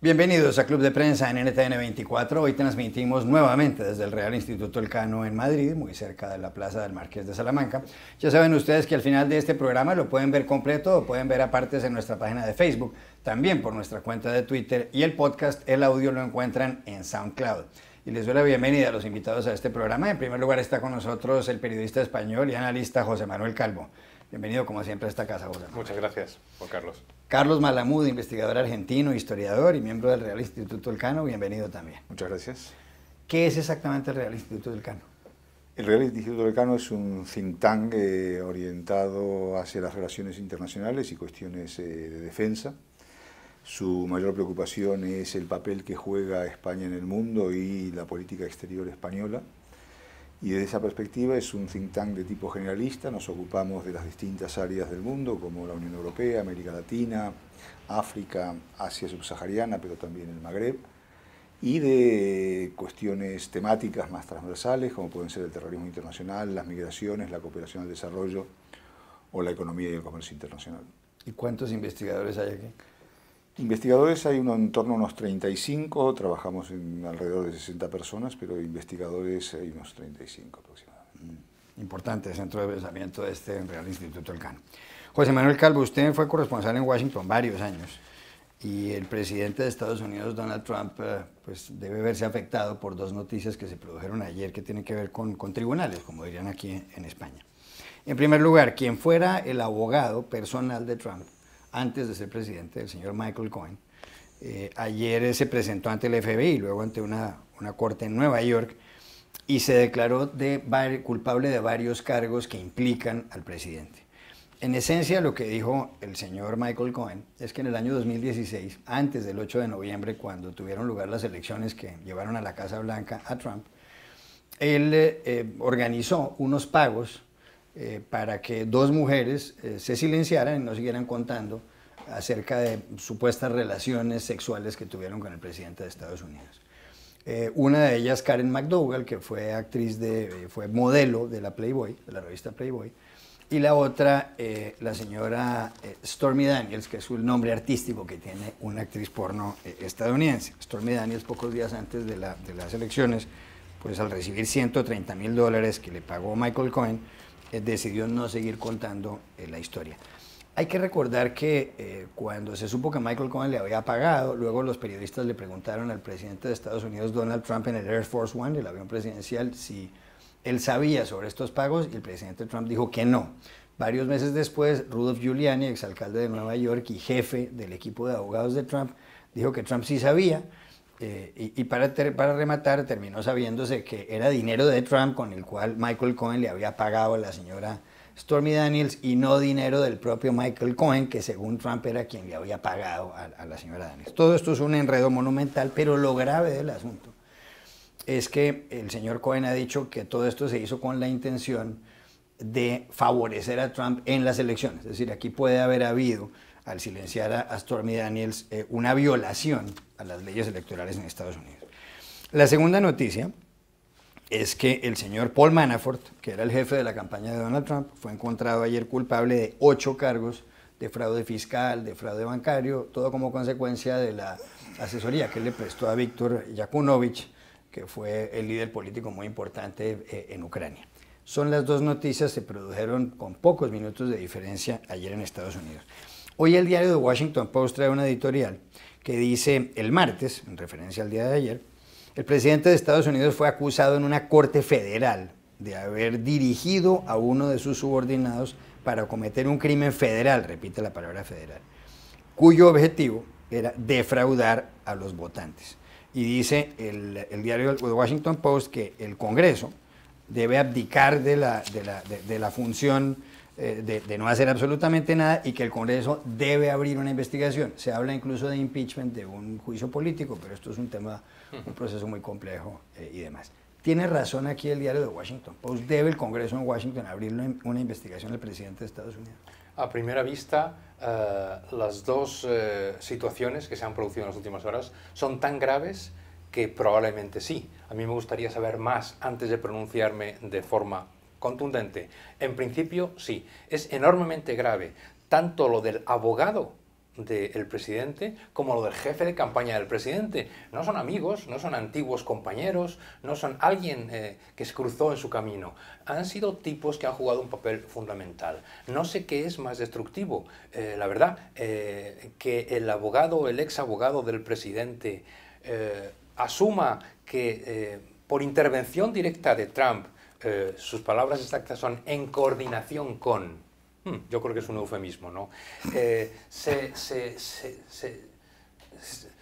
Bienvenidos a Club de Prensa en NTN 24. Hoy transmitimos nuevamente desde el Real Instituto Elcano en Madrid, muy cerca de la Plaza del Marqués de Salamanca. Ya saben ustedes que al final de este programa lo pueden ver completo o pueden ver a partes en nuestra página de Facebook, también por nuestra cuenta de Twitter y el podcast, el audio lo encuentran en SoundCloud. Y les doy la bienvenida a los invitados a este programa. En primer lugar está con nosotros el periodista español y analista José Manuel Calvo. Bienvenido, como siempre, a esta casa, Muchas gracias, Juan Carlos. Carlos Malamud, investigador argentino, historiador y miembro del Real Instituto del Cano, bienvenido también. Muchas gracias. ¿Qué es exactamente el Real Instituto del Cano? El Real Instituto del Cano es un think tank eh, orientado hacia las relaciones internacionales y cuestiones eh, de defensa. Su mayor preocupación es el papel que juega España en el mundo y la política exterior española y desde esa perspectiva es un think tank de tipo generalista, nos ocupamos de las distintas áreas del mundo, como la Unión Europea, América Latina, África, Asia subsahariana, pero también el Magreb, y de cuestiones temáticas más transversales, como pueden ser el terrorismo internacional, las migraciones, la cooperación al desarrollo o la economía y el comercio internacional. ¿Y cuántos investigadores hay aquí? Investigadores hay uno, en torno a unos 35, trabajamos en alrededor de 60 personas, pero investigadores hay unos 35 aproximadamente. Importante centro de pensamiento de este Real Instituto Elcano. José Manuel Calvo, usted fue corresponsal en Washington varios años y el presidente de Estados Unidos, Donald Trump, eh, pues debe verse afectado por dos noticias que se produjeron ayer que tienen que ver con, con tribunales, como dirían aquí en España. En primer lugar, quien fuera el abogado personal de Trump antes de ser presidente, el señor Michael Cohen, eh, ayer eh, se presentó ante el FBI, y luego ante una, una corte en Nueva York, y se declaró de, culpable de varios cargos que implican al presidente. En esencia, lo que dijo el señor Michael Cohen es que en el año 2016, antes del 8 de noviembre, cuando tuvieron lugar las elecciones que llevaron a la Casa Blanca a Trump, él eh, organizó unos pagos eh, para que dos mujeres eh, se silenciaran y no siguieran contando acerca de supuestas relaciones sexuales que tuvieron con el presidente de Estados Unidos. Eh, una de ellas, Karen McDougall, que fue actriz de, fue modelo de la Playboy, de la revista Playboy, y la otra, la señora Stormy Daniels, que es un nombre artístico que tiene una actriz porno estadounidense. Stormy Daniels, pocos días antes de, de las elecciones, pues al recibir 130 mil dólares que le pagó Michael Cohen, eh, decidió no seguir contando eh, la historia. Hay que recordar que eh, cuando se supo que Michael Cohen le había pagado, luego los periodistas le preguntaron al presidente de Estados Unidos, Donald Trump, en el Air Force One, el avión presidencial, si él sabía sobre estos pagos y el presidente Trump dijo que no. Varios meses después, Rudolf Giuliani, exalcalde de Nueva York y jefe del equipo de abogados de Trump, dijo que Trump sí sabía, este, y, para, rematar, terminó sabiéndose que era dinero de Trump con el cual Michael Cohen le había pagado a la señora Stormy Daniels y no dinero del propio Michael Cohen, que según Trump era quien le había pagado a la señora Daniels. Todo esto es un enredo monumental, pero lo grave del asunto es que el señor Cohen ha dicho que todo esto se hizo con la intención de favorecer a Trump en las elecciones. Es decir, aquí puede haber habido al silenciar a Stormy Daniels eh, una violación a las leyes electorales en Estados Unidos. La segunda noticia es que el señor Paul Manafort, que era el jefe de la campaña de Donald Trump, fue encontrado ayer culpable de ocho cargos de fraude fiscal, de fraude bancario, todo como consecuencia de la asesoría que le prestó a Víctor Yakunovich, que fue el líder político muy importante eh, en Ucrania. Son las dos noticias que se produjeron con pocos minutos de diferencia ayer en Estados Unidos. Hoy el diario de Washington Post trae una editorial que dice el martes, en referencia al día de ayer, el presidente de Estados Unidos fue acusado en una corte federal de haber dirigido a uno de sus subordinados para cometer un crimen federal, repite la palabra federal, cuyo objetivo era defraudar a los votantes. Y dice el, diario The Washington Post que el Congreso debe abdicar de la, de la, de la función eh, de, no hacer absolutamente nada y que el Congreso debe abrir una investigación. Se habla incluso de impeachment, de un juicio político, pero esto es un tema, un proceso muy complejo eh, y demás. Tiene razón aquí el diario de Washington pues, ¿Debe el Congreso en Washington abrir una investigación al presidente de Estados Unidos? A primera vista, eh, las dos situaciones que se han producido en las últimas horas son tan graves que probablemente sí. A mí me gustaría saber más antes de pronunciarme de forma contundente. En principio, sí. Es enormemente grave tanto lo del abogado del presidente como lo del jefe de campaña del presidente. No son amigos, no son antiguos compañeros, no son alguien eh, que se cruzó en su camino. Han sido tipos que han jugado un papel fundamental. No sé qué es más destructivo, eh, la verdad, eh, que el abogado, el ex abogado del presidente asuma que por intervención directa de Trump eh, sus palabras exactas son en coordinación con. Hmm, yo creo que es un eufemismo, ¿no? Eh, se,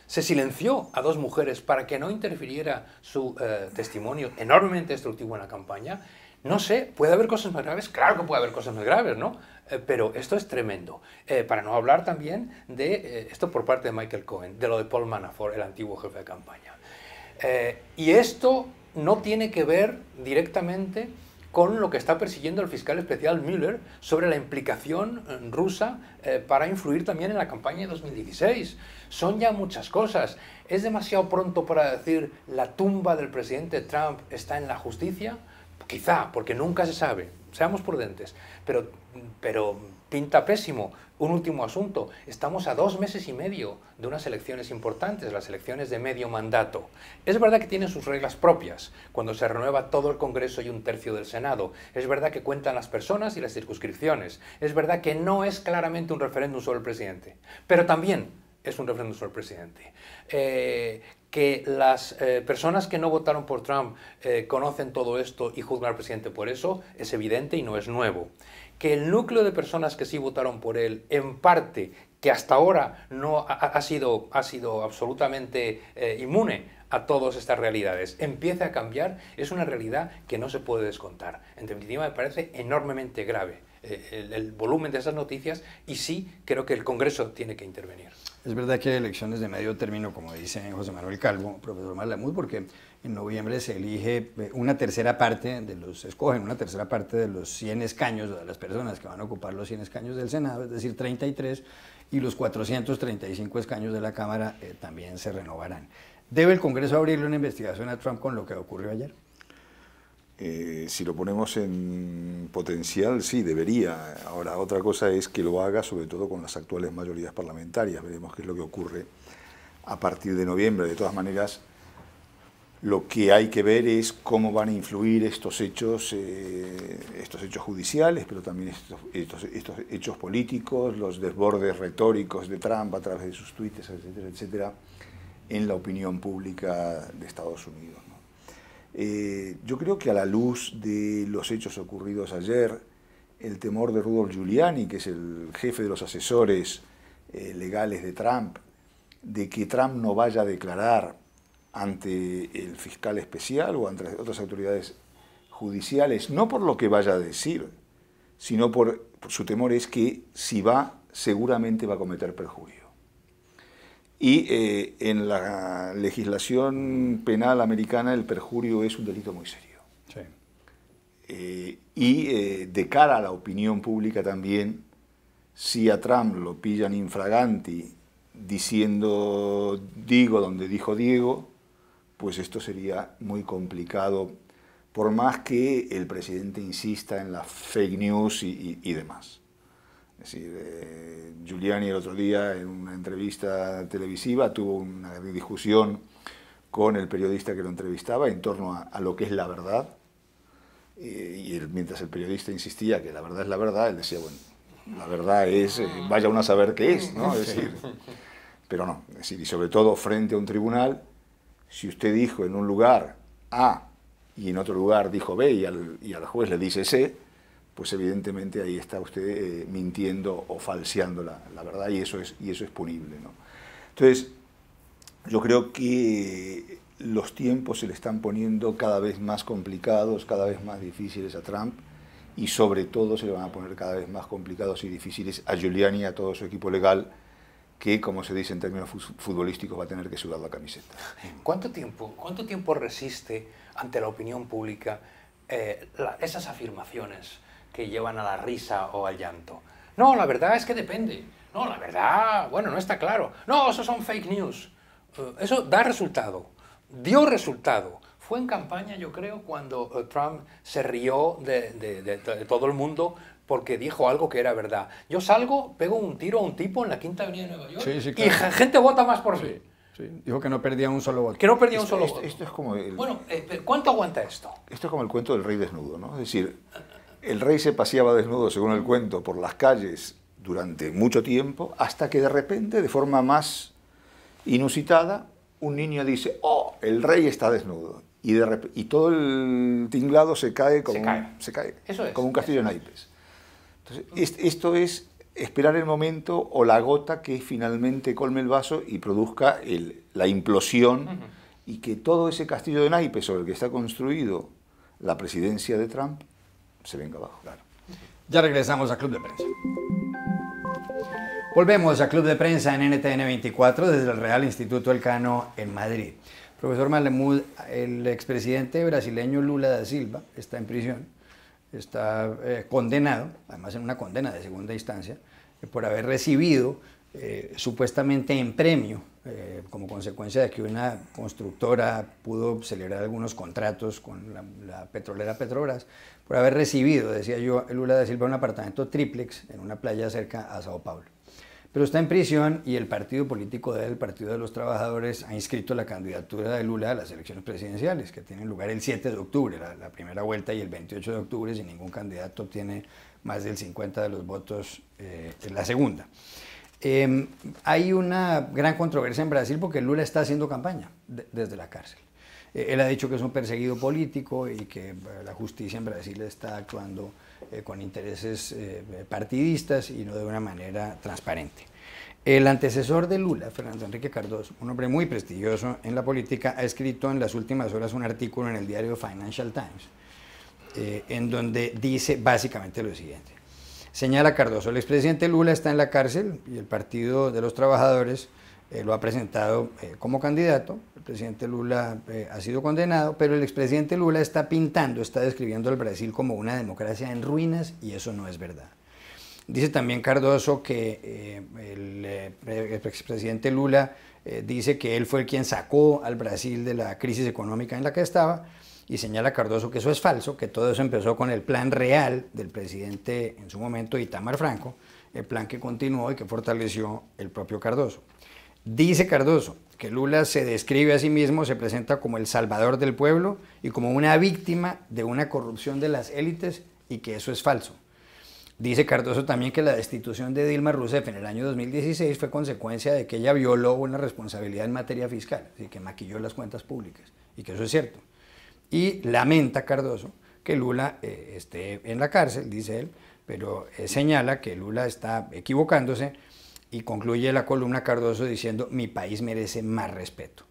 silenció a dos mujeres para que no interfiriera su eh, testimonio enormemente destructivo en la campaña. No sé, ¿puede haber cosas más graves? Claro que puede haber cosas más graves, ¿no? pero esto es tremendo. para no hablar también de, esto por parte de Michael Cohen, de lo de Paul Manafort, el antiguo jefe de campaña. y esto no tiene que ver directamente con lo que está persiguiendo el fiscal especial Müller sobre la implicación eh, rusa eh, para influir también en la campaña de 2016. Son ya muchas cosas. ¿Es demasiado pronto para decir la tumba del presidente Trump está en la justicia? Quizá, porque nunca se sabe. Seamos prudentes. Pero, pero pinta pésimo un último asunto, estamos a dos meses y medio de unas elecciones importantes, las elecciones de medio mandato. Es verdad que tienen sus reglas propias, cuando se renueva todo el Congreso y un tercio del Senado. Es verdad que cuentan las personas y las circunscripciones. Es verdad que no es claramente un referéndum sobre el presidente. Pero también es un referéndum sobre el presidente. Eh, que las eh, personas que no votaron por Trump eh, conocen todo esto y juzgan al presidente por eso es evidente y no es nuevo que el núcleo de personas que sí votaron por él, en parte, que hasta ahora no ha, sido, ha sido absolutamente eh, inmune a todas estas realidades, empiece a cambiar, es una realidad que no se puede descontar. En definitiva, me parece enormemente grave eh, el, el, volumen de esas noticias y sí creo que el Congreso tiene que intervenir. Es verdad que hay elecciones de medio término, como dice José Manuel Calvo, profesor Malamud, porque en noviembre se elige eh, una tercera parte de los, escogen una tercera parte de los 100 escaños de las personas que van a ocupar los 100 escaños del Senado, es decir, 33, y los 435 escaños de la Cámara eh, también se renovarán. ¿Debe el Congreso abrirle una investigación a Trump con lo que ocurrió ayer? Eh, si lo ponemos en potencial, sí, debería. Ahora, otra cosa es que lo haga, sobre todo con las actuales mayorías parlamentarias. Veremos qué es lo que ocurre a partir de noviembre. De todas maneras, lo que hay que ver es cómo van a influir estos hechos, eh, estos hechos judiciales, pero también estos, hechos políticos, los desbordes retóricos de Trump a través de sus tweets, etcétera, etcétera, en la opinión pública de Estados Unidos. Eh, yo creo que a la luz de los hechos ocurridos ayer, el temor de Rudolf Giuliani, que es el jefe de los asesores eh, legales de Trump, de que Trump no vaya a declarar ante el fiscal especial o ante otras autoridades judiciales, no por lo que vaya a decir, sino por, su temor es que si va, seguramente va a cometer perjurio. Y eh, en la legislación penal americana el perjurio es un delito muy serio. Eh, y eh, de cara a la opinión pública también, si a Trump lo pillan infraganti diciendo digo donde dijo Diego, pues esto sería muy complicado, por más que el presidente insista en las fake news y, demás. Es decir, eh, Giuliani el otro día en una entrevista televisiva tuvo una discusión con el periodista que lo entrevistaba en torno a, lo que es la verdad. Eh, y mientras el periodista insistía que la verdad es la verdad, él decía, bueno, la verdad es, eh, vaya uno a saber qué es, ¿no? decir, pero no, es decir, y sobre todo frente a un tribunal si usted dijo en un lugar A y en otro lugar dijo B y al, juez le dice C, pues evidentemente ahí está usted eh, mintiendo o falseando la, verdad y eso es, y eso es punible. ¿no? Entonces, yo creo que los tiempos se le están poniendo cada vez más complicados, cada vez más difíciles a Trump y sobre todo se le van a poner cada vez más complicados y difíciles a Giuliani y a todo su equipo legal que, como se dice en términos futbolísticos, va a tener que sudar la camiseta. ¿Cuánto tiempo, cuánto tiempo resiste ante la opinión pública eh, esas afirmaciones que llevan a la risa o al llanto? No, la verdad es que depende. No, la verdad, bueno, no está claro. No, eso son fake news. Eh, eso da resultado, dio resultado. Fue en campaña, yo creo, cuando eh, Trump se rió de todo el mundo porque dijo algo que era verdad. Yo salgo, pego un tiro a un tipo en la Quinta Avenida de Nueva York y gente vota más por mí. Sí, dijo que no perdía un solo voto. Que no perdía un solo voto. Esto es como bueno, eh, ¿cuánto aguanta esto? Esto es como el cuento del rey desnudo, ¿no? Es decir, el rey se paseaba desnudo, según el cuento, por las calles durante mucho tiempo, hasta que de repente, de forma más inusitada, un niño dice, oh, el rey está desnudo. Y, de y todo el tinglado se cae como, se cae. Un, como un castillo en naipes esto es esperar el momento o la gota que finalmente colme el vaso y produzca la implosión y que todo ese castillo de naipes sobre el que está construido la presidencia de Trump se venga abajo. Claro. Ya regresamos a Club de Prensa. Volvemos a Club de Prensa en NTN 24 desde el Real Instituto Elcano en Madrid. Profesor Malemud, el expresidente brasileño Lula da Silva está en prisión está eh, condenado, además en una condena de segunda instancia, eh, por haber recibido eh, supuestamente en premio, como consecuencia de que una constructora pudo celebrar algunos contratos con la, petrolera Petrobras, por haber recibido, decía yo, Lula da Silva, un apartamento triplex en una playa cerca a Sao Paulo pero está en prisión y el partido político de él, el Partido de los Trabajadores, ha inscrito la candidatura de Lula a las elecciones presidenciales, que tienen lugar el 7 de octubre, la, primera vuelta, y el 28 de octubre, si ningún candidato tiene más del 50 de los votos eh, en la segunda. Em, hay una gran controversia en Brasil porque Lula está haciendo campaña desde la cárcel. Eh, él ha dicho que es un perseguido político y que eh, la justicia en Brasil está actuando eh, con intereses eh, partidistas y no de una manera transparente. El antecesor de Lula, Fernando Enrique Cardoso, un hombre muy prestigioso en la política, ha escrito en las últimas horas un artículo en el diario Financial Times, eh, en donde dice básicamente lo siguiente. Señala Cardoso, el expresidente Lula está en la cárcel y el Partido de los Trabajadores eh, lo ha presentado eh, como candidato. El presidente Lula eh, ha sido condenado, pero el expresidente Lula está pintando, está describiendo al Brasil como una democracia en ruinas y eso no es verdad. Dice también Cardoso que el expresidente Lula dice que él fue el quien sacó al Brasil de la crisis económica en la que estaba y señala Cardoso que eso es falso, que todo eso empezó con el plan real del presidente en su momento, Itamar Franco, el plan que continuó y que fortaleció el propio Cardoso. Dice Cardoso que Lula se describe a sí mismo, se presenta como el salvador del pueblo y como una víctima de una corrupción de las élites y que eso es falso. Dice Cardoso también que la destitución de Dilma Rousseff en el año 2016 fue consecuencia de que ella violó una responsabilidad en materia fiscal, así que maquilló las cuentas públicas, y que eso es cierto. Y lamenta Cardoso que Lula eh, esté en la cárcel, dice él, pero eh, señala que Lula está equivocándose y concluye la columna Cardoso diciendo, mi país merece más respeto.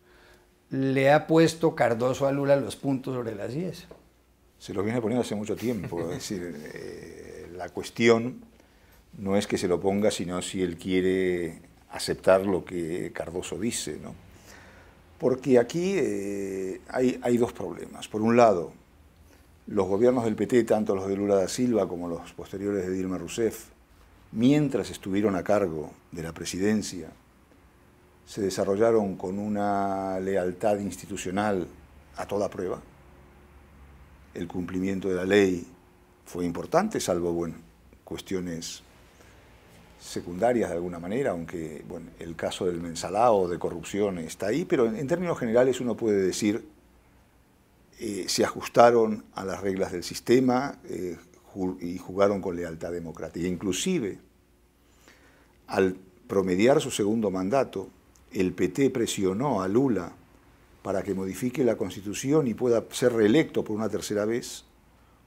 Le ha puesto Cardoso a Lula los puntos sobre las 10. Se lo viene poniendo hace mucho tiempo. es decir, eh, la cuestión no es que se lo ponga, sino si él quiere aceptar lo que Cardoso dice. ¿no? Porque aquí eh, hay, hay dos problemas. Por un lado, los gobiernos del PT, tanto los de Lula da Silva como los posteriores de Dilma Rousseff, mientras estuvieron a cargo de la presidencia, se desarrollaron con una lealtad institucional a toda prueba. El cumplimiento de la ley fue importante, salvo cuestiones secundarias de alguna manera, aunque bueno, el caso del mensalao de corrupción está ahí, pero en, términos generales uno puede decir eh, se ajustaron a las reglas del sistema, eh, y jugaron con lealtad democrática. Inclusive, al promediar su segundo mandato, el PT presionó a Lula para que modifique la constitución y pueda ser reelecto por una tercera vez,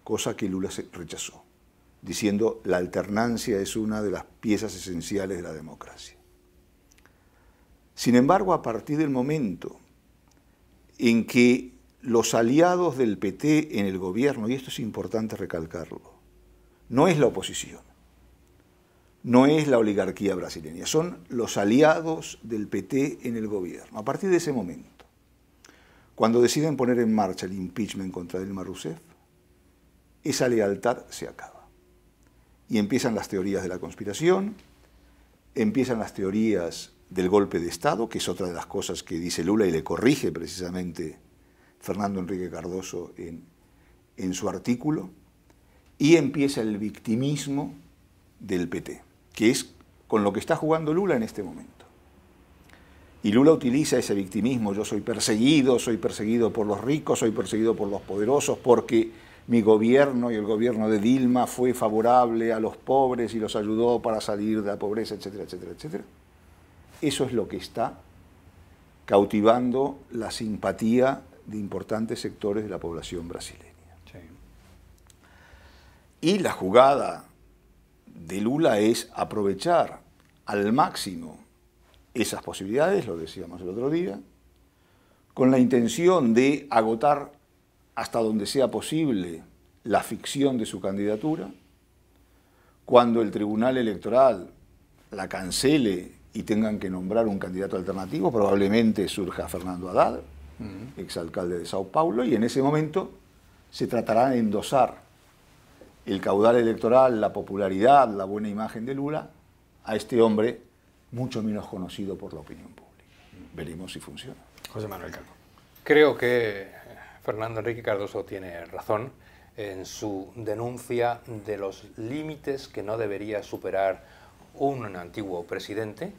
cosa que Lula rechazó, diciendo la alternancia es una de las piezas esenciales de la democracia. Sin embargo, a partir del momento en que los aliados del PT en el gobierno, y esto es importante recalcarlo, no es la oposición, no es la oligarquía brasileña, son los aliados del PT en el gobierno. A partir de ese momento, cuando deciden poner en marcha el impeachment contra Dilma Rousseff, esa lealtad se acaba. Y empiezan las teorías de la conspiración, empiezan las teorías del golpe de Estado, que es otra de las cosas que dice Lula y le corrige precisamente Fernando Enrique Cardoso en, en su artículo. Y empieza el victimismo del PT, que es con lo que está jugando Lula en este momento. Y Lula utiliza ese victimismo, yo soy perseguido, soy perseguido por los ricos, soy perseguido por los poderosos, porque mi gobierno y el gobierno de Dilma fue favorable a los pobres y los ayudó para salir de la pobreza, etcétera, etcétera, etcétera. Eso es lo que está cautivando la simpatía de importantes sectores de la población brasileña. Y la jugada de Lula es aprovechar al máximo esas posibilidades, lo decíamos el otro día, con la intención de agotar hasta donde sea posible la ficción de su candidatura, cuando el Tribunal Electoral la cancele y tengan que nombrar un candidato alternativo, probablemente surja Fernando Haddad, exalcalde de Sao Paulo, y en ese momento se tratará de endosar el caudal electoral, la popularidad, la buena imagen de Lula a este hombre mucho menos conocido por la opinión pública. Veremos si funciona. José Manuel Calvo. Creo que Fernando Enrique Cardoso tiene razón en su denuncia de los límites que no debería superar un antiguo presidente,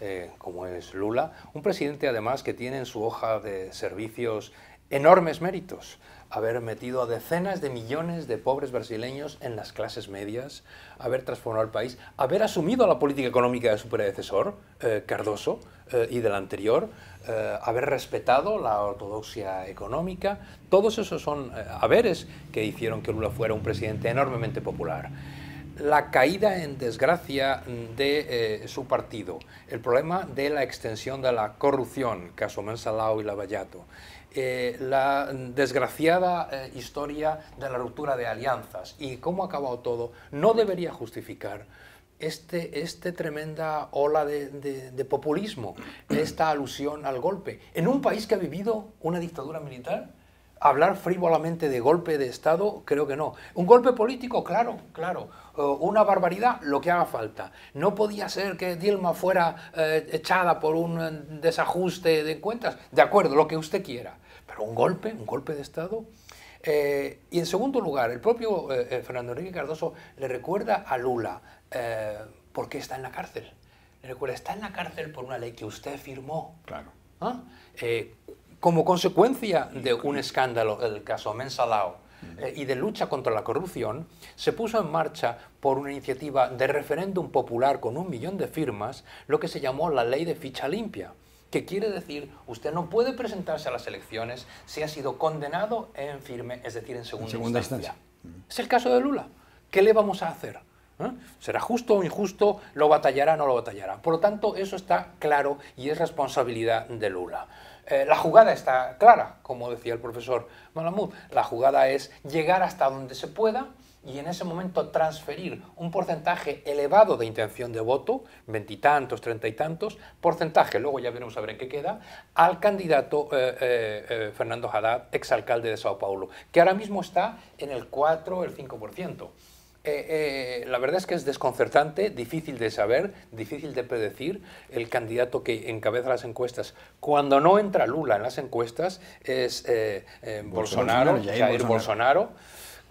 eh, como es Lula, un presidente además que tiene en su hoja de servicios enormes méritos haber metido a decenas de millones de pobres brasileños en las clases medias, haber transformado el país, haber asumido la política económica de su predecesor, eh, Cardoso, eh, y del anterior, eh, haber respetado la ortodoxia económica. Todos esos son haberes que hicieron que Lula fuera un presidente enormemente popular la caída en desgracia de su partido, el problema de la extensión de la corrupción, caso Mensalao y Lavallato, eh, la desgraciada eh, historia de la ruptura de alianzas y cómo ha acabado todo, no debería justificar este, este tremenda ola de, populismo, esta alusión al golpe, en un país que ha vivido una dictadura militar. Hablar frívolamente de golpe de Estado, creo que no. Un golpe político, claro, claro. Eh, una barbaridad, lo que haga falta. No podía ser que Dilma fuera echada por un desajuste de cuentas. De acuerdo, lo que usted quiera un golpe, un golpe de Estado. Eh, y en segundo lugar, el propio eh, eh, Fernando Enrique Cardoso le recuerda a Lula por qué está en la cárcel. Le recuerda, está en la cárcel por una ley que usted firmó. Claro. ¿Ah? como consecuencia de un escándalo, el caso Mensalao, y de lucha contra la corrupción, se puso en marcha por una iniciativa de referéndum popular con un millón de firmas lo que se llamó la ley de ficha limpia que quiere decir? Usted no puede presentarse a las elecciones si ha sido condenado en firme, es decir, en segunda, instancia. Mm. Es el caso de Lula. ¿Qué le vamos a hacer? ¿Eh? ¿Será justo o injusto? ¿Lo batallará o no lo batallará? Por lo tanto, eso está claro y es responsabilidad de Lula. Eh, la jugada está clara, como decía el profesor Malamud. La jugada es llegar hasta donde se pueda y en ese momento transferir un porcentaje elevado de intención de voto, veintitantos, treinta y tantos, porcentaje, luego ya veremos a ver en qué queda, al candidato eh, eh, eh, Fernando Haddad, exalcalde de Sao Paulo, que ahora mismo está en el 4 el 5%. la verdad es que es desconcertante, difícil de saber, difícil de predecir el candidato que encabeza las encuestas. Cuando no entra Lula en las encuestas es Bolsonaro, Bolsonaro, Jair Bolsonaro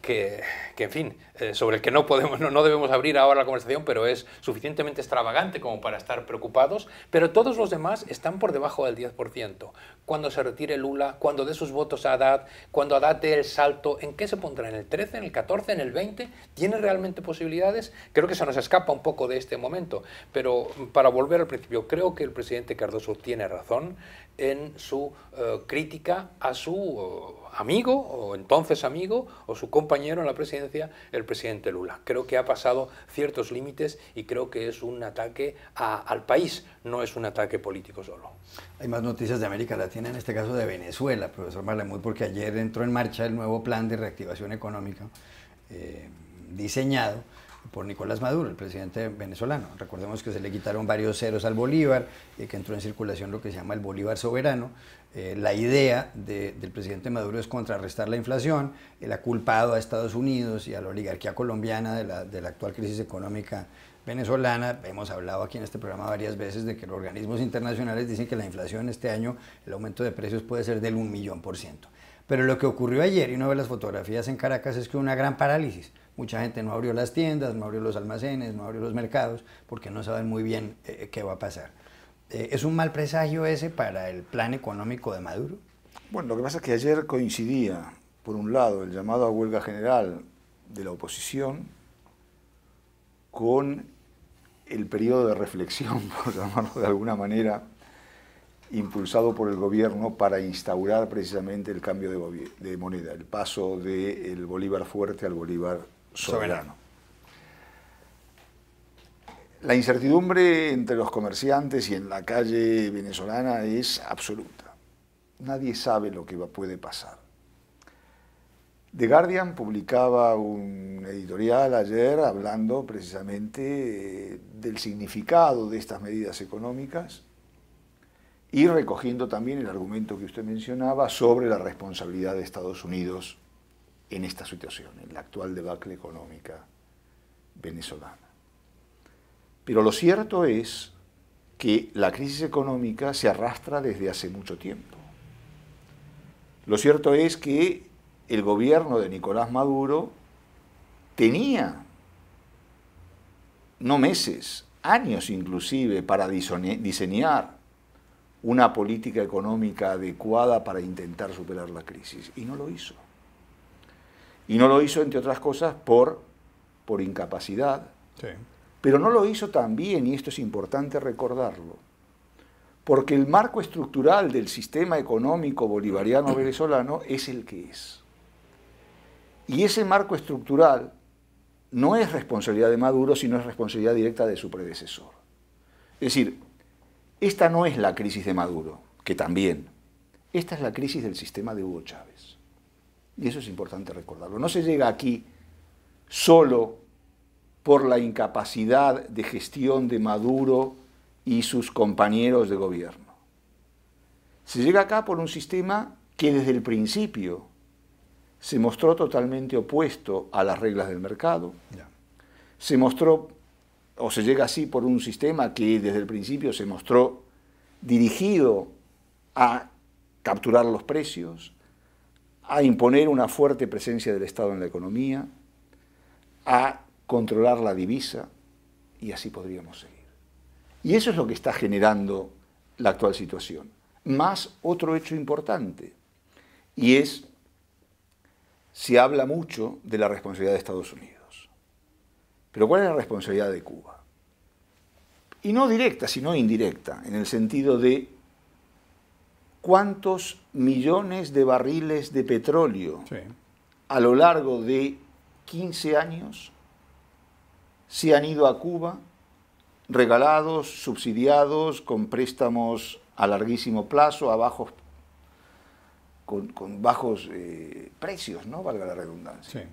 que, en fin, eh, sobre el que no, podemos, no, no, debemos abrir ahora la conversación, pero es suficientemente extravagante como para estar preocupados, pero todos los demás están por debajo del 10%. Cuando se retire Lula, cuando dé sus votos a Haddad, cuando Haddad dé el salto, ¿en qué se pondrá? ¿En el 13, en el 14, en el 20? ¿Tiene realmente posibilidades? Creo que se nos escapa un poco de este momento, pero para volver al principio, creo que el presidente Cardoso tiene razón en su eh, crítica a su amigo o entonces amigo o su compañero en la presidencia, el presidente Lula. Creo que ha pasado ciertos límites y creo que es un ataque al país, no es un ataque político solo. Hay más noticias de América Latina, en este caso de Venezuela, profesor Malamud, porque ayer entró en marcha el nuevo plan de reactivación económica eh, diseñado por Nicolás Maduro, el presidente venezolano. Recordemos que se le quitaron varios ceros al Bolívar, y que entró en circulación lo que se llama el Bolívar soberano. Eh, la idea del presidente Maduro es contrarrestar la inflación. Él ha culpado a Estados Unidos y a la oligarquía colombiana de la, actual crisis económica venezolana. Hemos hablado aquí en este programa varias veces de que los organismos internacionales dicen que la inflación este año, el aumento de precios puede ser del un millón por ciento. Pero lo que ocurrió ayer, y una de las fotografías en Caracas, es que una gran parálisis Mucha gente no abrió las tiendas, no abrió los almacenes, no abrió los mercados, porque no saben muy bien eh, qué va a pasar. Eh, ¿Es un mal presagio ese para el plan económico de Maduro? Bueno, lo que pasa es que ayer coincidía, por un lado, el llamado a huelga general de la oposición con el periodo de reflexión, por llamarlo de alguna manera, impulsado por el gobierno para instaurar precisamente el cambio de, moneda, el paso del bolívar fuerte al bolívar soberano. La incertidumbre entre los comerciantes y en la calle venezolana es absoluta. Nadie sabe lo que puede pasar. The Guardian publicaba un editorial ayer hablando precisamente eh, del significado de estas medidas económicas y recogiendo también el argumento que usted mencionaba sobre la responsabilidad de Estados Unidos en esta situación, en la actual debacle económica venezolana. Pero lo cierto es que la crisis económica se arrastra desde hace mucho tiempo. Lo cierto es que el gobierno de Nicolás Maduro tenía, no meses, años inclusive, para diseñar una política económica adecuada para intentar superar la crisis, y no lo hizo. Y no lo hizo, entre otras cosas, por, por incapacidad. Pero no lo hizo también, y esto es importante recordarlo, porque el marco estructural del sistema económico bolivariano venezolano es el que es. Y ese marco estructural no es responsabilidad de Maduro, sino es responsabilidad directa de su predecesor. Es decir, esta no es la crisis de Maduro, que también. Esta es la crisis del sistema de Hugo Chávez. Y eso es importante recordarlo. No se llega aquí solo por la incapacidad de gestión de Maduro y sus compañeros de gobierno. Se llega acá por un sistema que desde el principio se mostró totalmente opuesto a las reglas del mercado. Se mostró, o se llega así por un sistema que desde el principio se mostró dirigido a capturar los precios, a imponer una fuerte presencia del Estado en la economía, a controlar la divisa, y así podríamos seguir. Y eso es lo que está generando la actual situación. Más otro hecho importante, y es, se habla mucho de la responsabilidad de Estados Unidos. Pero ¿cuál es la responsabilidad de Cuba? Y no directa, sino indirecta, en el sentido de cuántos millones de barriles de petróleo a lo largo de 15 años se han ido a Cuba regalados, subsidiados, con préstamos a larguísimo plazo, a con, bajos eh, precios, ¿no? Valga la redundancia.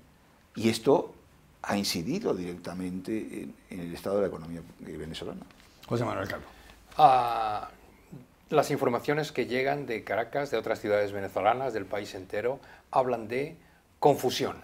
Y esto ha incidido directamente en, el estado de la economía venezolana. José Manuel Calvo. Ah, las informaciones que llegan de Caracas, de otras ciudades venezolanas, del país entero, hablan de confusión.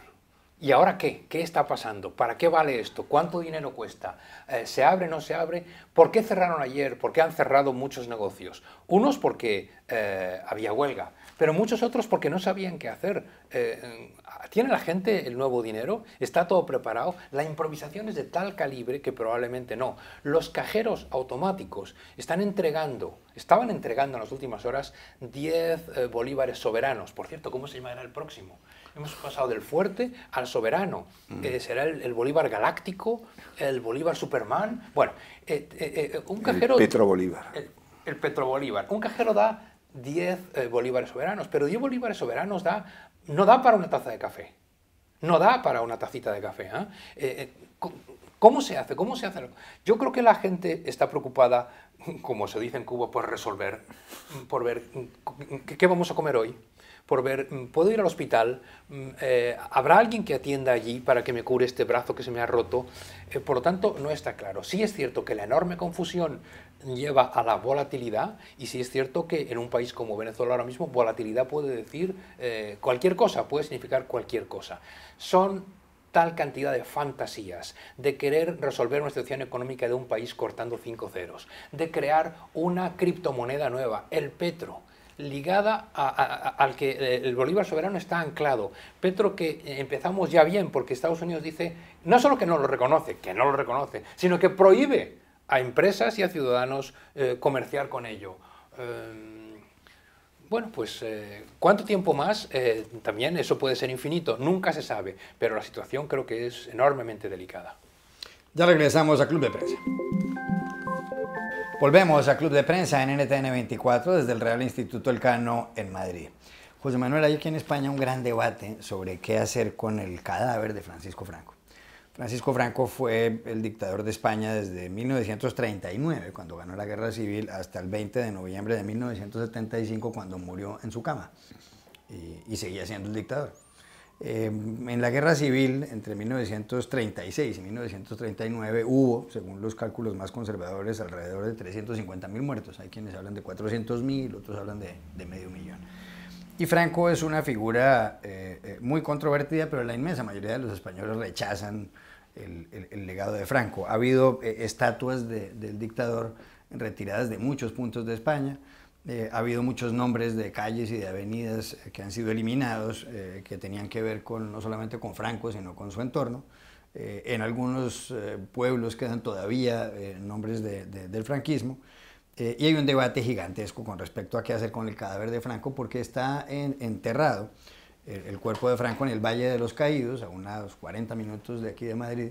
¿Y ahora qué? ¿Qué está pasando? ¿Para qué vale esto? ¿Cuánto dinero cuesta? Eh, ¿Se abre o no se abre? ¿Por qué cerraron ayer? ¿Por qué han cerrado muchos negocios? Unos porque eh, había huelga, pero muchos otros porque no sabían qué hacer. Eh, eh, ¿Tiene la gente el nuevo dinero? ¿Está todo preparado? La improvisación es de tal calibre que probablemente no. Los cajeros automáticos están entregando, estaban entregando en las últimas horas 10 eh, bolívares soberanos. Por cierto, ¿cómo se llamará el próximo? Hemos pasado del fuerte al soberano, mm. será el, Bolívar Galáctico, el Bolívar Superman. Bueno, un cajero... El Petro Bolívar. El, el Petrobolívar. Un cajero da 10 eh, bolívares soberanos, pero 10 bolívares soberanos da, no da para una taza de café, no da para una tacita de café. ¿eh? eh, eh cómo se hace? ¿Cómo se hace? Yo creo que la gente está preocupada, como se dice en Cuba, por resolver, por ver qué vamos a comer hoy por ver, mm, ¿puedo ir al hospital? Mm, eh, ¿Habrá alguien que atienda allí para que me cure este brazo que se me ha roto? Eh, por lo tanto, no está claro. Sí es cierto que la enorme confusión lleva a la volatilidad y sí es cierto que en un país como Venezuela ahora mismo volatilidad puede decir eh, cualquier cosa, puede significar cualquier cosa. Son tal cantidad de fantasías, de querer resolver una situación económica de un país cortando cinco ceros, de crear una criptomoneda nueva, el petro ligada al que eh, el Bolívar soberano está anclado. Petro que eh, empezamos ya bien, porque Estados Unidos dice, no solo que no lo reconoce, que no lo reconoce, sino que prohíbe a empresas y a ciudadanos eh, comerciar con ello. bueno, pues cuánto tiempo más, también eso puede ser infinito, nunca se sabe, pero la situación creo que es enormemente delicada. Ya regresamos a Club de Prensa. Volvemos a Club de Prensa en NTN 24 desde el Real Instituto Elcano en Madrid. José Manuel, hay aquí en España un gran debate sobre qué hacer con el cadáver de Francisco Franco. Francisco Franco fue el dictador de España desde 1939, cuando ganó la guerra civil, hasta el 20 de noviembre de 1975, cuando murió en su cama. Y, y seguía siendo el dictador. Eh, en la guerra civil, entre 1936 y 1939, hubo, según los cálculos más conservadores, alrededor de 350 mil muertos. Hay quienes hablan de 400 mil, otros hablan de, medio millón. Y Franco es una figura eh, eh, muy controvertida, pero la inmensa mayoría de los españoles rechazan el, legado de Franco. Ha habido estatuas del dictador retiradas de muchos puntos de España. Eh, ha habido muchos nombres de calles y de avenidas eh, que han sido eliminados, eh, que tenían que ver con, no solamente con Franco, sino con su entorno. en algunos pueblos quedan todavía nombres del franquismo. y hay un debate gigantesco con respecto a qué hacer con el cadáver de Franco, porque está enterrado el, el, cuerpo de Franco en el Valle de los Caídos, a unos 40 minutos de aquí de Madrid.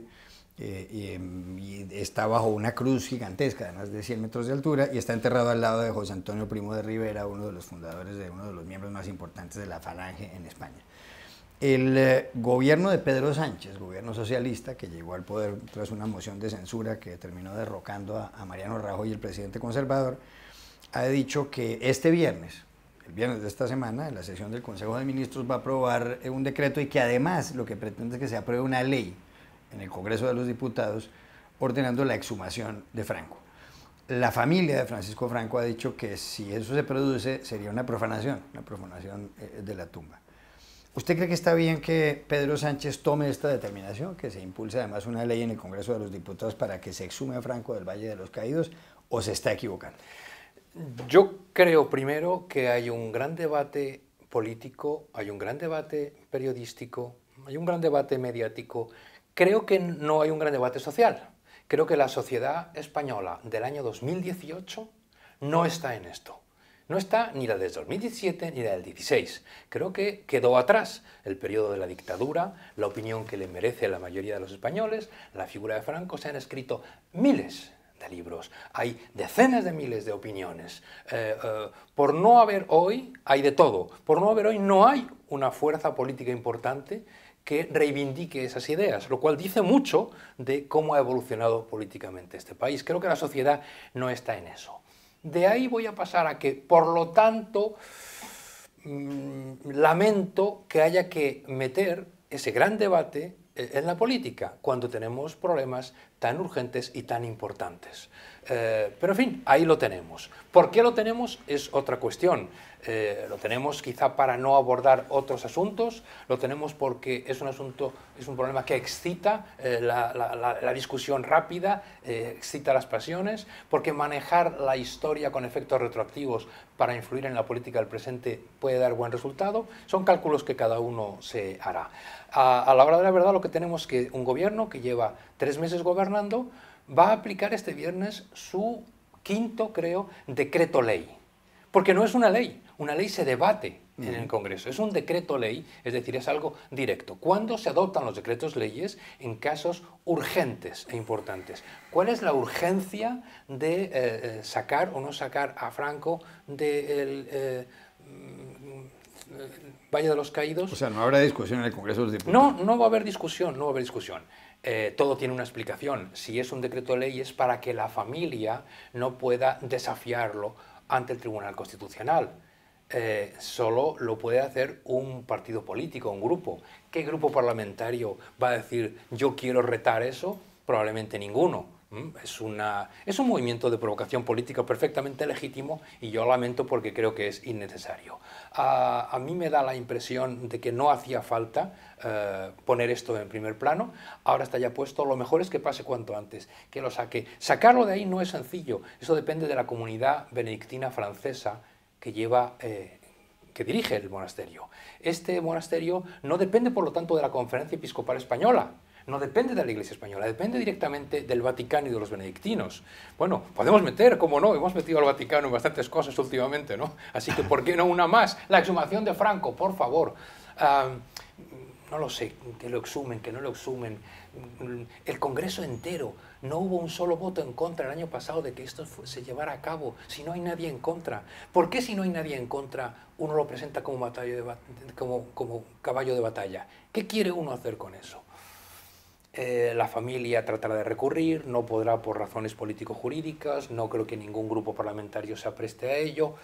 Eh, y está bajo una cruz gigantesca de más de 100 metros de altura y está enterrado al lado de José Antonio Primo de Rivera, uno de los fundadores de uno de los miembros más importantes de la Falange en España. El eh, gobierno de Pedro Sánchez, gobierno socialista, que llegó al poder tras una moción de censura que terminó derrocando a, Mariano Rajoy, el presidente conservador, ha dicho que este viernes, el viernes de esta semana, en la sesión del Consejo de Ministros va a aprobar eh, un decreto y que además lo que pretende es que se apruebe una ley en el Congreso de los Diputados ordenando la exhumación de Franco. La familia de Francisco Franco ha dicho que si eso se produce sería una profanación, una profanación eh, de la tumba. ¿Usted cree que está bien que Pedro Sánchez tome esta determinación, que se impulse además una ley en el Congreso de los Diputados para que se exhume a Franco del Valle de los Caídos o se está equivocando? Yo creo primero que hay un gran debate político, hay un gran debate periodístico, hay un gran debate mediático Creo que no hay un gran debate social. Creo que la sociedad española del año 2018 no está en esto. No está ni la del 2017 ni la del 16. Creo que quedó atrás el periodo de la dictadura, la opinión que le merece la mayoría de los españoles, la figura de Franco. Se han escrito miles de libros, hay decenas de miles de opiniones. Eh, eh, por no haber hoy, hay de todo. Por no haber hoy, no hay una fuerza política importante que reivindique esas ideas, lo cual dice mucho de cómo ha evolucionado políticamente este país. Creo que la sociedad no está en eso. De ahí voy a pasar a que, por lo tanto, mm, lamento que haya que meter ese gran debate eh, en la política, cuando tenemos problemas tan urgentes y tan importantes. Eh, pero en fin, ahí lo tenemos. ¿Por qué lo tenemos? Es otra cuestión. Eh, lo tenemos quizá para no abordar otros asuntos, lo tenemos porque es un asunto, es un problema que excita eh, la, discusión rápida, excita las pasiones, porque manejar la historia con efectos retroactivos para influir en la política del presente puede dar buen resultado. Son cálculos que cada uno se hará. a, a la hora de la verdad lo que tenemos es que un gobierno que lleva tres meses gobernando, va a aplicar este viernes su quinto, creo, decreto ley. Porque no es una ley, una ley se debate en el Congreso, es un decreto ley, es decir, es algo directo. ¿Cuándo se adoptan los decretos leyes? En casos urgentes e importantes. ¿Cuál es la urgencia de eh, eh, sacar o no sacar a Franco del... Eh, mm, Valle de los Caídos. O sea, no habrá discusión en el Congreso de los Diputados. No, no va a haber discusión, no va a haber discusión. Eh, todo tiene una explicación. Si es un decreto de ley es para que la familia no pueda desafiarlo ante el Tribunal Constitucional. Eh, solo lo puede hacer un partido político, un grupo. ¿Qué grupo parlamentario va a decir yo quiero retar eso? Probablemente ninguno. Mm, es, un movimiento de provocación política perfectamente legítimo y yo lamento porque creo que es innecesario. Ah, a mí me da la impresión de que no hacía falta eh, poner esto en primer plano, ahora está ya puesto, lo mejor es que pase cuanto antes, que lo saque. Sacarlo de ahí no es sencillo, eso depende de la comunidad benedictina francesa que lleva eh, que dirige el monasterio. Este monasterio no depende, por lo tanto, de la Conferencia Episcopal Española, no depende de la Iglesia Española, depende directamente del Vaticano y de los benedictinos. Bueno, podemos meter, como no, hemos metido al Vaticano en bastantes cosas últimamente, ¿no? Así que, ¿por qué no una más? La exhumación de Franco, por favor. Ah, no lo sé, que lo exhumen, que no lo exumen, mm, El Congreso entero, no hubo un solo voto en contra el año pasado de que esto se llevara a cabo, si no hay nadie en contra. ¿Por qué si no hay nadie en contra uno lo presenta como, de, como, como caballo de batalla? ¿Qué quiere uno hacer con eso? Eh, la familia tratará de recurrir, no podrá por razones político-jurídicas, no creo que ningún grupo parlamentario se apreste a ello,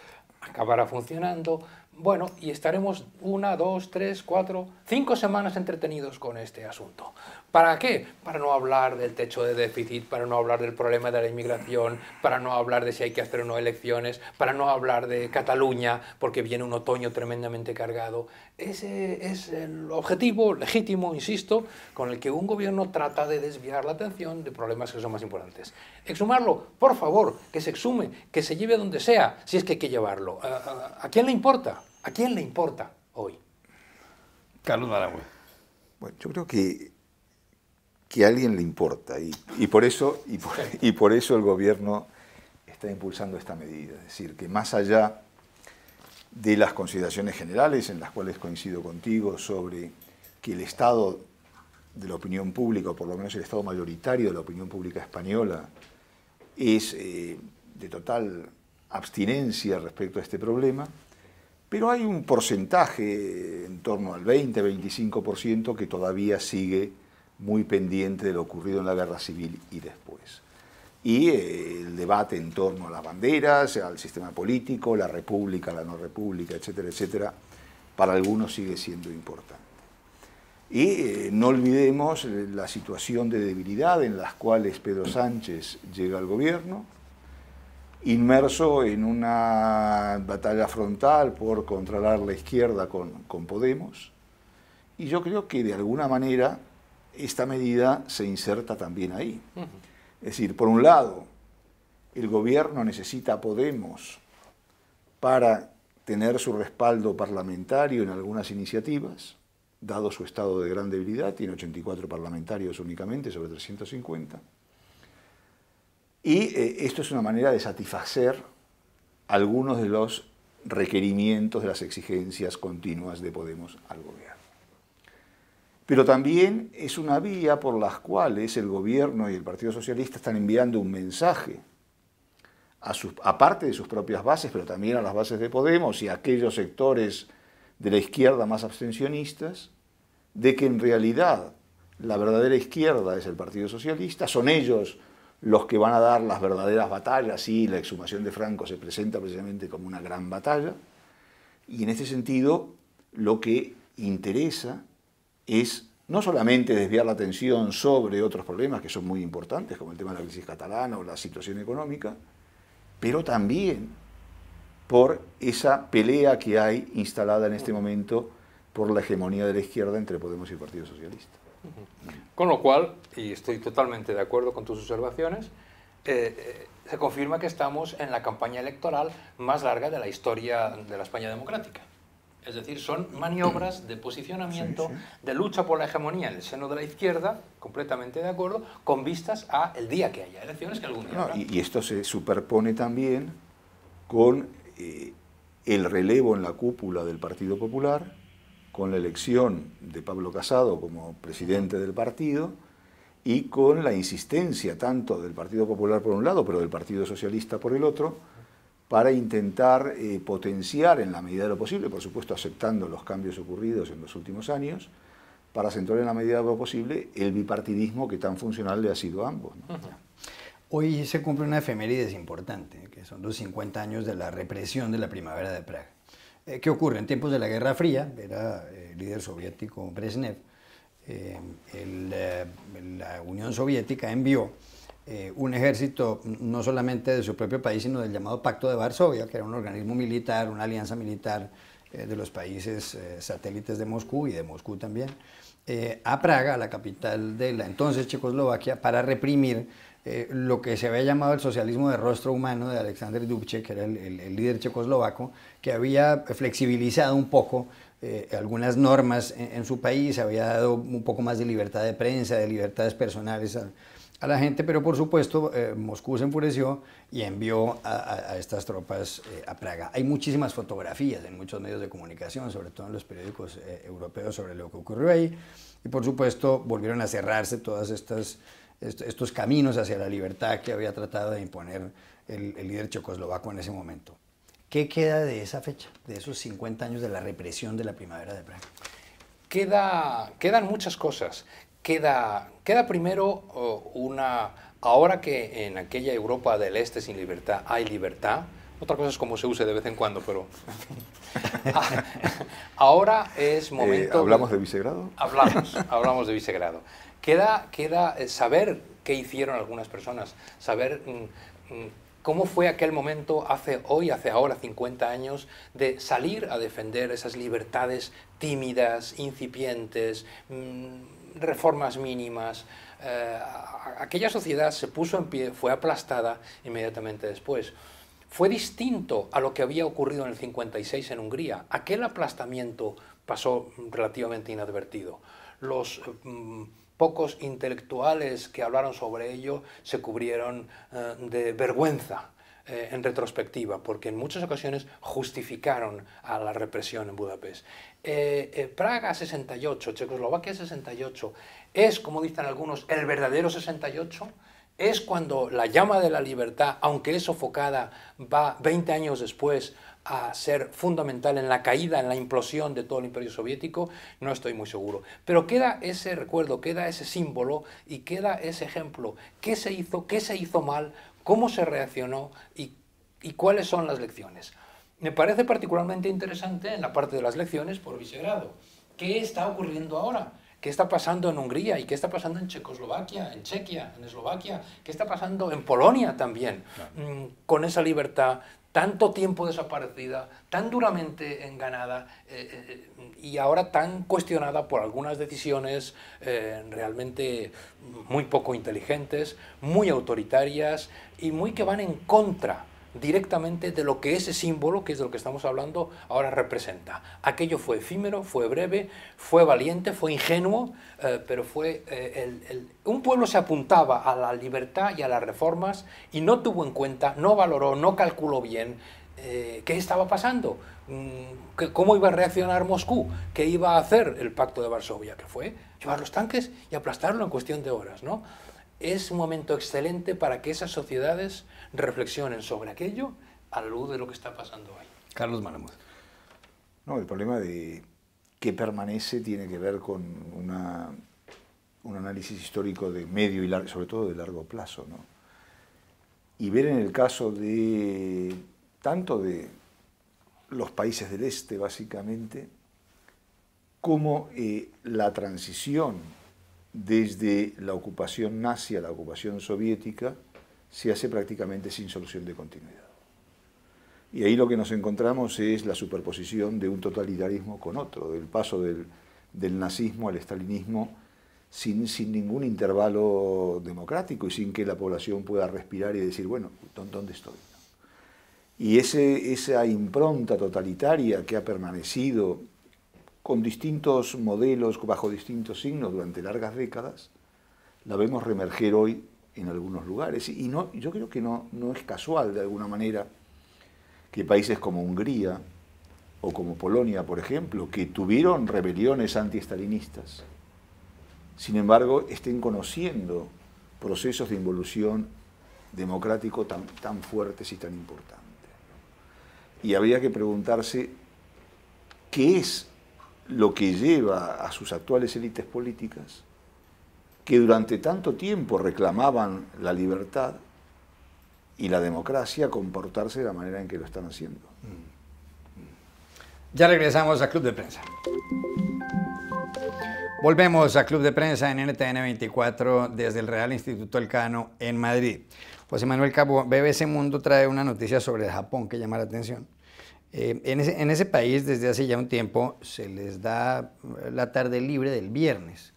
acabará funcionando, bueno, y estaremos una, dos, tres, cuatro, cinco semanas entretenidos con este asunto. ¿Para qué? Para no hablar del techo de déficit, para no hablar del problema de la inmigración, para no hablar de si hay que hacer o no elecciones, para no hablar de Cataluña, porque viene un otoño tremendamente cargado. Ese es el objetivo legítimo, insisto, con el que un gobierno trata de desviar la atención de problemas que son más importantes. Exhumarlo, por favor, que se exume, que se lleve donde sea, si es que hay que llevarlo. a quién le importa? ¿A quién le importa hoy? Carlos Maragüe. Bueno, yo creo que, que a alguien le importa y, por eso, y por, eso el gobierno está impulsando esta medida. Es decir, que más allá de las consideraciones generales, en las cuales coincido contigo, sobre que el estado de la opinión pública, o por lo menos el estado mayoritario de la opinión pública española, es eh, de total abstinencia respecto a este problema, pero hay un porcentaje en torno al 20-25% que todavía sigue muy pendiente de lo ocurrido en la guerra civil y después. Y eh, el debate en torno a las banderas, al sistema político, la república, la no república, etcétera, etcétera, para algunos sigue siendo importante. Y eh, no olvidemos eh, la situación de debilidad en las cuales Pedro Sánchez llega al gobierno, inmerso en una batalla frontal por controlar la izquierda con, Podemos. Y yo creo que de alguna manera esta medida se inserta también ahí. Es decir, por un lado, el gobierno necesita a Podemos para tener su respaldo parlamentario en algunas iniciativas, dado su estado de gran debilidad, tiene 84 parlamentarios únicamente sobre 350. Y eh, esto es una manera de satisfacer algunos de los requerimientos de las exigencias continuas de Podemos al gobierno. Pero también es una vía por las cuales el gobierno y el Partido Socialista están enviando un mensaje, a aparte de sus propias bases, pero también a las bases de Podemos y a aquellos sectores de la izquierda más abstencionistas, de que en realidad la verdadera izquierda es el Partido Socialista, son ellos los que van a dar las verdaderas batallas, y la exhumación de Franco se presenta precisamente como una gran batalla, y en este sentido lo que interesa es no solamente desviar la atención sobre otros problemas que son muy importantes, como el tema de la crisis catalana o la situación económica, pero también por esa pelea que hay instalada en este momento por la hegemonía de la izquierda entre Podemos y el Partido Socialista. Con lo cual, y estoy totalmente de acuerdo con tus observaciones, eh, eh, se confirma que estamos en la campaña electoral más larga de la historia de la España democrática. Es decir, son maniobras de posicionamiento, de lucha por la hegemonía en el seno de la izquierda, completamente de acuerdo, con vistas a el día que haya elecciones, que algún día Y, esto se superpone también con eh, el relevo en la cúpula del Partido Popular, con la elección de Pablo Casado como presidente del partido y con la insistencia tanto del Partido Popular por un lado, pero del Partido Socialista por el otro, para intentar eh, potenciar en la medida de lo posible, por supuesto aceptando los cambios ocurridos en los últimos años, para centrar en la medida de lo posible el bipartidismo que tan funcional le ha sido a ambos. Hoy se cumple una efeméride importante, que son los 50 años de la represión de la primavera de Praga. Eh, ¿Qué ocurre? En tiempos de la Guerra Fría, era eh, el líder soviético Brezhnev, eh, la Unión Soviética envió un ejército no solamente de su propio país, sino del llamado Pacto de Varsovia, que era un organismo militar, una alianza militar de los países satélites de Moscú y de Moscú también, a Praga, la capital de la entonces Checoslovaquia, para reprimir eh, lo que se había llamado el socialismo de rostro humano de Alexander Dubček, que era el, líder checoslovaco, que había flexibilizado un poco eh, algunas normas en, su país, había dado un poco más de libertad de prensa, de libertades personales a, la gente, pero por supuesto eh, Moscú se enfureció y envió a, estas tropas a Praga. Hay muchísimas fotografías en muchos medios de comunicación, sobre todo en los periódicos europeos, sobre lo que ocurrió ahí, y por supuesto volvieron a cerrarse todas estas estos caminos hacia la libertad que había tratado de imponer el, líder checoslovaco en ese momento. ¿Qué queda de esa fecha, de esos 50 años de la represión de la primavera de Praga? Queda, quedan muchas cosas. Queda, queda primero oh, una... Ahora que en aquella Europa del Este sin libertad hay libertad, otra cosa es cómo se use de vez en cuando, pero... Ah, ahora es eh, momento... ¿Hablamos de vicegrado? Hablamos, hablamos de vicegrado. Queda, eh, saber qué hicieron algunas personas, saber mm, mm, cómo fue aquel momento hace hoy, hace ahora 50 años, de salir a defender esas libertades tímidas, incipientes, mm, reformas mínimas. Eh, aquella sociedad se puso en pie, fue aplastada inmediatamente después. Fue distinto a lo que había ocurrido en el 56 en Hungría. Aquel aplastamiento pasó relativamente inadvertido. Los pocos intelectuales que hablaron sobre ello se cubrieron eh, de vergüenza eh, en retrospectiva, porque en muchas ocasiones justificaron a la represión en Budapest. Eh, Praga 68, Checoslovaquia 68, es, como dicen algunos, el verdadero 68, es cuando la llama de la libertad, aunque es sofocada, va 20 años después a ser fundamental en la caída, en la implosión de todo el imperio soviético, no estoy muy seguro. Pero queda ese recuerdo, queda ese símbolo y queda ese ejemplo. ¿Qué se hizo? ¿Qué se hizo mal? ¿Cómo se reaccionó? ¿Y, y cuáles son las lecciones? Me parece particularmente interesante en la parte de las lecciones por Visegrado. ¿Qué está ocurriendo ahora? ¿Qué está pasando en Hungría? ¿Y qué está pasando en Checoslovaquia, en Chequia, en Eslovaquia? ¿Qué está pasando en Polonia también? Mm, con esa libertad tanto tiempo desaparecida, tan duramente enganada eh, eh, y ahora tan cuestionada por algunas decisiones eh, realmente muy poco inteligentes, muy autoritarias y muy que van en contra directamente de lo que ese símbolo, que es de lo que estamos hablando, ahora representa. Aquello fue efímero, fue breve, fue valiente, fue ingenuo, eh, pero fue... Eh, un pueblo se apuntaba a la libertad y a las reformas y no tuvo en cuenta, no valoró, no calculó bien eh, qué estaba pasando, mm, cómo iba a reaccionar Moscú, qué iba a hacer el pacto de Varsovia, que fue llevar los tanques y aplastarlo en cuestión de horas. ¿no? Es un momento excelente para que esas sociedades reflexionen sobre aquello a la luz de lo que está pasando hoy. Carlos Malamud. No, el problema de qué permanece tiene que ver con un análisis histórico de medio y largo, sobre todo de largo plazo. ¿no? Y ver en el caso de tanto de los países del este, básicamente, como eh, la transición desde la ocupación nazi a la ocupación soviética se hace prácticamente sin solución de continuidad. Y ahí lo que nos encontramos es la superposición de un totalitarismo con otro, del paso del, del nazismo al estalinismo sin, sin, ningún intervalo democrático y sin que la población pueda respirar y decir, bueno, ¿dónde estoy? Y ese, esa impronta totalitaria que ha permanecido con distintos modelos, bajo distintos signos durante largas décadas, la vemos remerger hoy en algunos lugares. Y no, yo creo que no, no es casual de alguna manera que países como Hungría o como Polonia, por ejemplo, que tuvieron rebeliones antiestalinistas, sin embargo, estén conociendo procesos de involución democrático tan, tan fuertes y tan importantes. Y habría que preguntarse qué es lo que lleva a sus actuales élites políticas que durante tanto tiempo reclamaban la libertad y la democracia comportarse de la manera en que lo están haciendo. Ya regresamos a Club de Prensa. Volvemos a Club de Prensa en NTN 24 desde el Real Instituto Elcano en Madrid. José Manuel Cabo, BBC Mundo trae una noticia sobre Japón que llama la atención. Eh, en, ese, país desde hace ya un tiempo se les da la tarde libre del viernes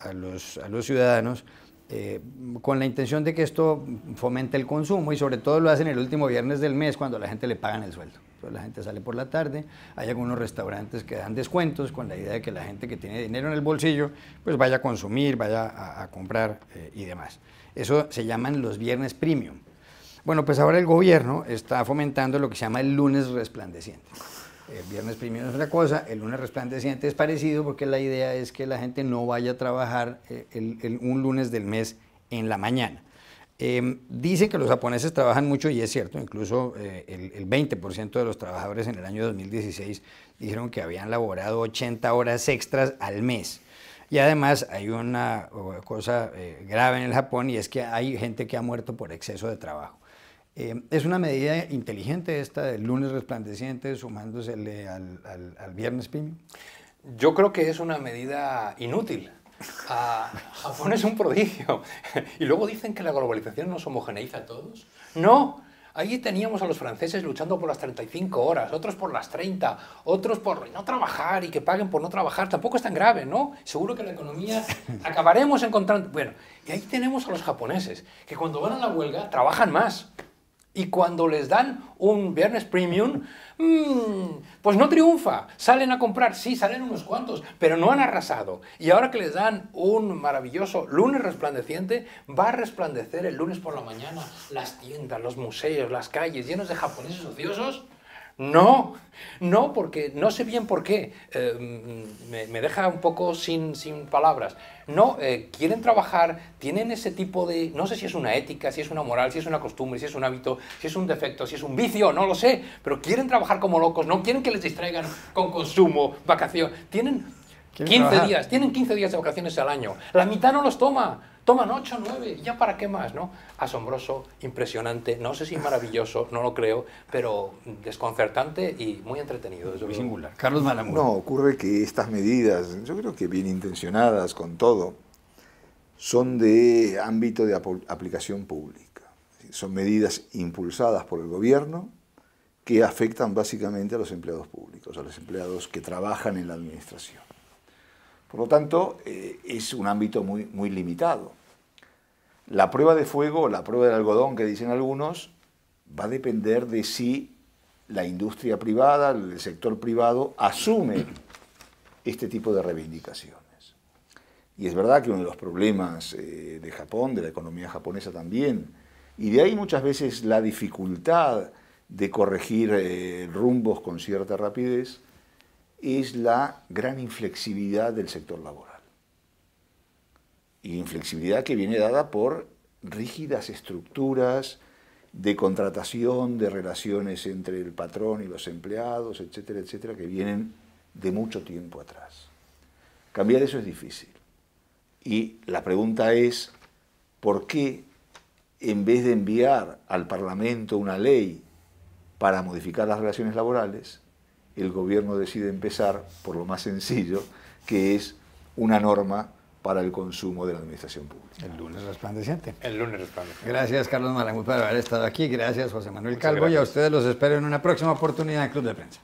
a los, ciudadanos eh, con la intención de que esto fomente el consumo y sobre todo lo hacen el último viernes del mes cuando la gente le pagan el sueldo. la gente sale por la tarde, hay algunos restaurantes que dan descuentos con la idea de que la gente que tiene dinero en el bolsillo pues vaya a consumir, vaya a, comprar eh, y demás. Eso se llaman los viernes premium. Bueno, pues ahora el gobierno está fomentando lo que se llama el lunes resplandeciente el viernes primero es una cosa, el lunes resplandeciente es parecido porque la idea es que la gente no vaya a trabajar eh, un lunes del mes en la mañana. Em, dicen que los japoneses trabajan mucho y es cierto, incluso eh, el, 20% de los trabajadores en el año 2016 dijeron que habían laborado 80 horas extras al mes. Y además hay una eh, cosa grave en el Japón y es que hay gente que ha muerto por exceso de trabajo. Eh, es una medida inteligente esta del lunes resplandeciente sumándosele al, viernes pimio. Yo creo que es una medida inútil. Ah, Japón es un prodigio. Y luego dicen que la globalización nos homogeneiza a todos. No, Ahí teníamos a los franceses luchando por las 35 horas, otros por las 30, otros por no trabajar y que paguen por no trabajar. Tampoco es tan grave, ¿no? Seguro que la economía acabaremos encontrando... Bueno, y ahí tenemos a los japoneses, que cuando van a la huelga trabajan más. Y cuando les dan un viernes premium, mm, pues no triunfa. Salen a comprar, sí, salen unos cuantos, pero no han arrasado. Y ahora que les dan un maravilloso lunes resplandeciente, va a resplandecer el lunes por la mañana las tiendas, los museos, las calles llenos de japoneses ociosos no, no, porque no sé bien por qué. Em, me, deja un poco sin, palabras. No, eh, quieren trabajar, tienen ese tipo de... No sé si es una ética, si es una moral, si es una costumbre, si es un hábito, si es un defecto, si es un vicio, no lo sé. Pero quieren trabajar como locos, no quieren que les distraigan con consumo, vacaciones. Tienen 15 días, tienen 15 días de vacaciones al año. La mitad no los toma Toman 8, 9, ¿ya para qué más? ¿no? Asombroso, impresionante, no sé si maravilloso, no lo creo, pero desconcertante y muy entretenido. muy singular. Carlos Malamud. No, ocurre que estas medidas, yo creo que bien intencionadas con todo, son de ámbito de aplicación pública. Son medidas impulsadas por el gobierno que afectan básicamente a los empleados públicos, a los empleados que trabajan en la administración. Por lo tanto, eh, es un ámbito muy, limitado. La prueba de fuego, la prueba del algodón que dicen algunos, va a depender de si la industria privada, el sector privado, asume este tipo de reivindicaciones. Y es verdad que uno de los problemas eh, de Japón, de la economía japonesa también, y de ahí muchas veces la dificultad de corregir eh, rumbos con cierta rapidez, es la gran inflexibilidad del sector laboral. Y inflexibilidad que viene dada por rígidas estructuras de contratación, de relaciones entre el patrón y los empleados, etcétera, etcétera, que vienen de mucho tiempo atrás. Cambiar eso es difícil. Y la pregunta es, ¿por qué en vez de enviar al Parlamento una ley para modificar las relaciones laborales, el gobierno decide empezar por lo más sencillo, que es una norma para el consumo de la administración pública. El lunes resplandeciente. El lunes resplandeciente. Gracias, Carlos Malamud, por haber estado aquí. Gracias, José Manuel Calvo. Y a ustedes los espero en una próxima oportunidad en Club de Prensa.